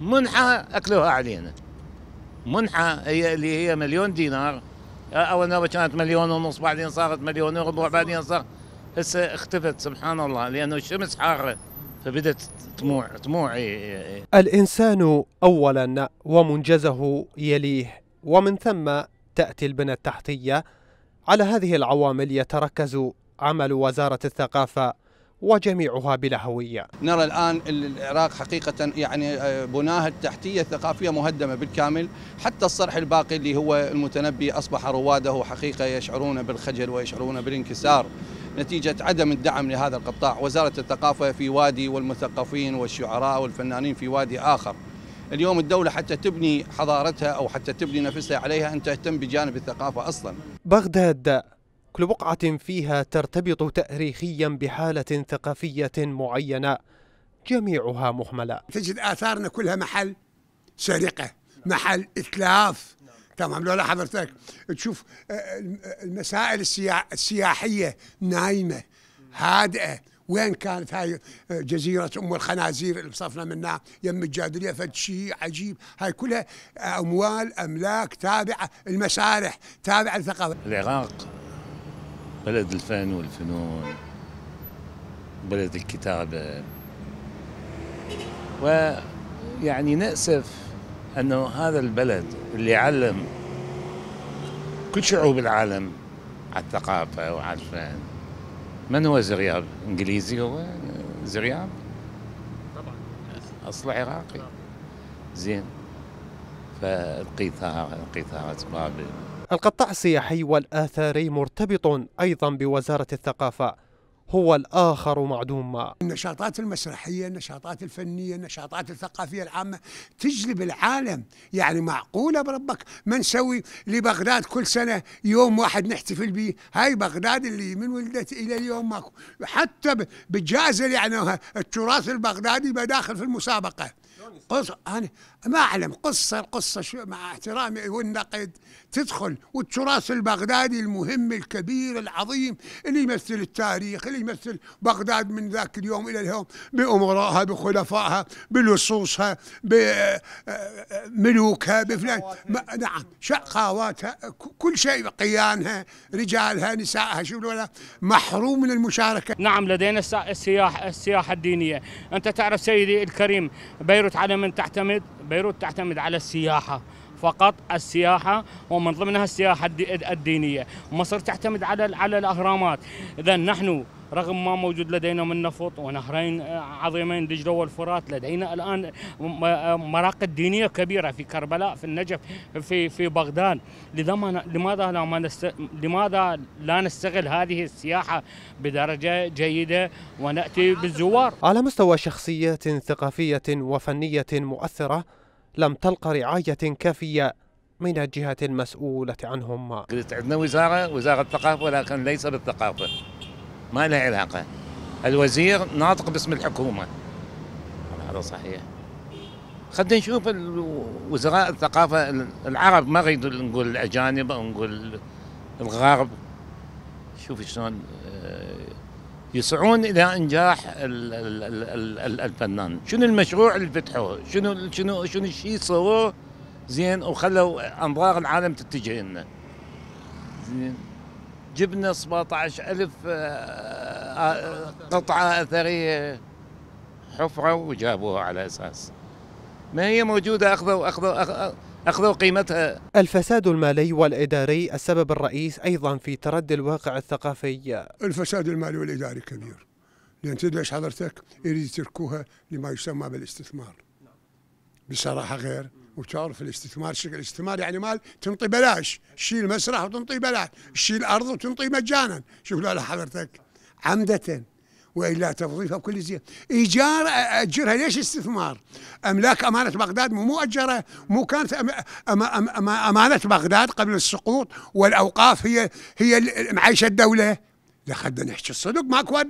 منحة أكلوها علينا منحة هي اللي هي مليون دينار أول مرة كانت مليون ونص بعدين صارت مليون وربع بعدين صار هسه اختفت سبحان الله لأنه الشمس حارة فبدت تموع تموع الإنسان أولا ومنجزه يليه ومن ثم تأتي البنى التحتية على هذه العوامل يتركز عمل وزارة الثقافة وجميعها بلا هوية نرى الآن العراق حقيقة يعني آه، بناها التحتية الثقافية مهدمة بالكامل حتى الصرح الباقي اللي هو المتنبي أصبح رواده حقيقة يشعرون بالخجل ويشعرون بالانكسار نتيجة عدم الدعم لهذا القطاع وزارة الثقافة في وادي والمثقفين والشعراء والفنانين في وادي آخر اليوم الدولة حتى تبني حضارتها أو حتى تبني نفسها عليها أن تهتم بجانب الثقافة أصلا بغداد كل بقعة فيها ترتبط تاريخيا بحالة ثقافية معينة جميعها مهملة تجد آثارنا كلها محل سرقة محل إتلاف تمام لولا حضرتك تشوف آه، آه، المسائل السياحية نايمة هادئة وين كانت هاي آه، جزيرة أم الخنازير اللي بصفنا منها يم الجادرية شيء عجيب هاي كلها أموال أملاك تابعة المسارح تابعة الثقافة العراق بلد الفن والفنون بلد الكتابة ويعني نأسف أنه هذا البلد اللي علم كل شعوب العالم على الثقافة وعلى الفن من هو زرياب؟ إنجليزي هو زرياب؟ طبعا أصله عراقي زين فالقطاع قطاع القطاع السياحي والآثاري مرتبط أيضا بوزارة الثقافة هو الآخر معدوم ما النشاطات المسرحية النشاطات الفنية النشاطات الثقافية العامة تجلب العالم يعني معقولة بربك ما نسوي لبغداد كل سنة يوم واحد نحتفل به هاي بغداد اللي من ولدت إلى اليوم ماكو حتى بالجائزه يعني التراث البغدادي بداخل في المسابقة قص أنا ما أعلم قصة القصة شو مع احترامي والنقد تدخل والتراث البغدادي المهم الكبير العظيم اللي يمثل التاريخ اللي يمثل بغداد من ذاك اليوم إلى اليوم بأمرائها بخلفائها بلصوصها بملوكها آه، آه، بفلان نعم شقاواتها كل شيء قيانها رجالها نسائها شو ولا محروم من المشاركة نعم لدينا السياح السياحة الدينية أنت تعرف سيدي الكريم بيروت على من تعتمد؟ بيروت تعتمد على السياحة فقط السياحة ومن ضمنها السياحة الدينية مصر تعتمد على على الأهرامات إذا نحن رغم ما موجود لدينا من نفط ونهرين عظيمين دجله والفرات لدينا الان مراقد دينيه كبيره في كربلاء في النجف في في بغداد لذا ما لماذا لا ما نست... لماذا لا نستغل هذه السياحه بدرجه جيده وناتي بالزوار على مستوى شخصيات ثقافيه وفنيه مؤثره لم تلقى رعايه كافيه من الجهه المسؤولة عنهم عندنا وزارة وزارة الثقافة ولكن ليس بالثقافة ما له علاقه الوزير ناطق باسم الحكومه هذا صحيح خلينا نشوف وزراء الثقافه العرب ما نريد نقول الاجانب او نقول الغرب شوف شلون آه، يسعون الى انجاح الفنان شنو المشروع اللي فتحوه شنو شنو شنو الشيء سووه زين وخلوا انظار العالم تتجه لنا زين جبنا 17000 آه، آه، قطعة أثرية حفرة وجابوها على أساس ما هي موجودة أخذوا أخذوا أخذوا قيمتها الفساد المالي والإداري السبب الرئيس أيضا في تردي الواقع الثقافي الفساد المالي والإداري كبير لأن ايش حضرتك يريد يتركوها لما يسمى بالاستثمار بصراحة غير وتعرف الاستثمار شكل الاستثمار يعني مال تنطي بلاش تشيل مسرح وتنطي بلاش تشيل أرض وتنطي مجانا شوف لا حضرتك عمدة والا تفضيلها بكل زين ايجار اجرها ليش استثمار املاك امانه بغداد مو مؤجره مو كانت أم أم أم امانه بغداد قبل السقوط والاوقاف هي هي معيشه الدوله لا خلينا نحكي الصدق ماكو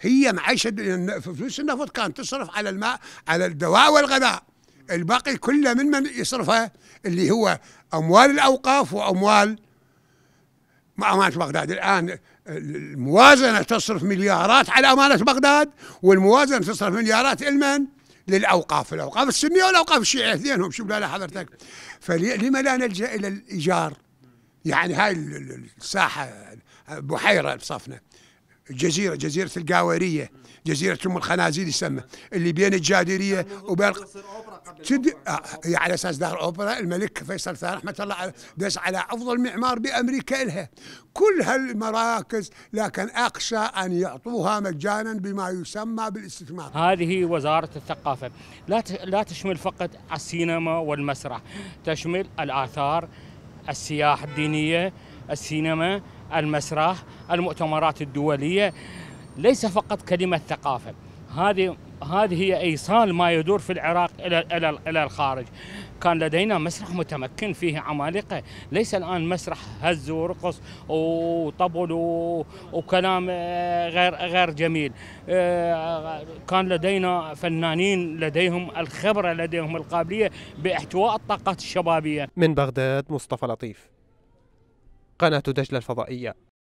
هي معيشه فلوس النفط كانت تصرف على الماء على الدواء والغذاء الباقي كله من من يصرفه اللي هو أموال الأوقاف وأموال أمانة بغداد الآن الموازنة تصرف مليارات على أمانة بغداد والموازنة تصرف مليارات لمن؟ للأوقاف الأوقاف السنية والأوقاف الشيعية اثنينهم شوف لا حضرتك فلما لا نلجأ إلى الإيجار يعني هاي الساحة بحيرة بصفنا جزيره جزيره القاوريه جزيره ام الخنازير يسمى اللي بين الجاديريه وبين تد... آه يعني على اساس دار اوبرا الملك فيصل ثاني رحمه الله دس على افضل معمار بامريكا الها كل هالمراكز لكن اخشى ان يعطوها مجانا بما يسمى بالاستثمار هذه وزاره الثقافه لا ت... لا تشمل فقط السينما والمسرح تشمل الاثار السياحه الدينيه السينما المسرح المؤتمرات الدولية ليس فقط كلمة ثقافة هذه هذه هي ايصال ما يدور في العراق الى الى الى الخارج. كان لدينا مسرح متمكن فيه عمالقه، ليس الان مسرح هز ورقص وطبل وكلام آه، غير غير جميل. آه، كان لدينا فنانين لديهم الخبره لديهم القابليه باحتواء الطاقات الشبابيه. من بغداد مصطفى لطيف. قناة دجلة الفضائية